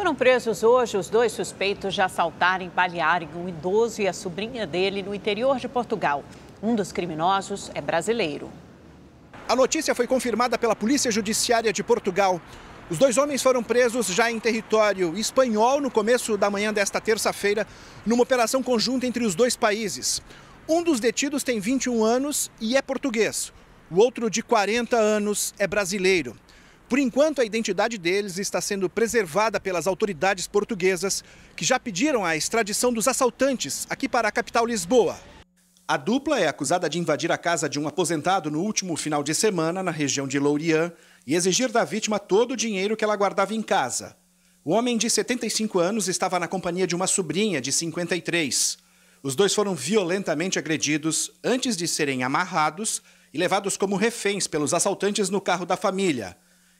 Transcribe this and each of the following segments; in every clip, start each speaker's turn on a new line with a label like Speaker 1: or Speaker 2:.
Speaker 1: Foram presos hoje os dois suspeitos de assaltarem e balearem um idoso e a sobrinha dele no interior de Portugal. Um dos criminosos é brasileiro.
Speaker 2: A notícia foi confirmada pela Polícia Judiciária de Portugal. Os dois homens foram presos já em território espanhol no começo da manhã desta terça-feira, numa operação conjunta entre os dois países. Um dos detidos tem 21 anos e é português. O outro, de 40 anos, é brasileiro. Por enquanto, a identidade deles está sendo preservada pelas autoridades portuguesas, que já pediram a extradição dos assaltantes aqui para a capital Lisboa. A dupla é acusada de invadir a casa de um aposentado no último final de semana na região de Lourian e exigir da vítima todo o dinheiro que ela guardava em casa. O homem de 75 anos estava na companhia de uma sobrinha de 53. Os dois foram violentamente agredidos antes de serem amarrados e levados como reféns pelos assaltantes no carro da família.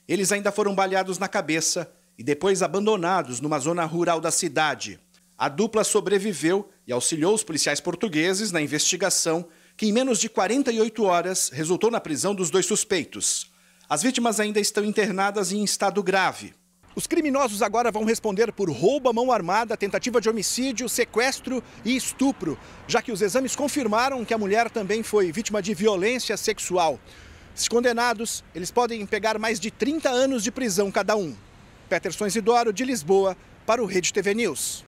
Speaker 2: Eles ainda foram baleados na cabeça e depois abandonados numa zona rural da cidade. A dupla sobreviveu e auxiliou os policiais portugueses na investigação, que em menos de 48 horas resultou na prisão dos dois suspeitos. As vítimas ainda estão internadas em estado grave. Os criminosos agora vão responder por roubo à mão armada, tentativa de homicídio, sequestro e estupro, já que os exames confirmaram que a mulher também foi vítima de violência sexual. Se condenados, eles podem pegar mais de 30 anos de prisão cada um. Peterson Isidoro, de Lisboa, para o Rede TV News.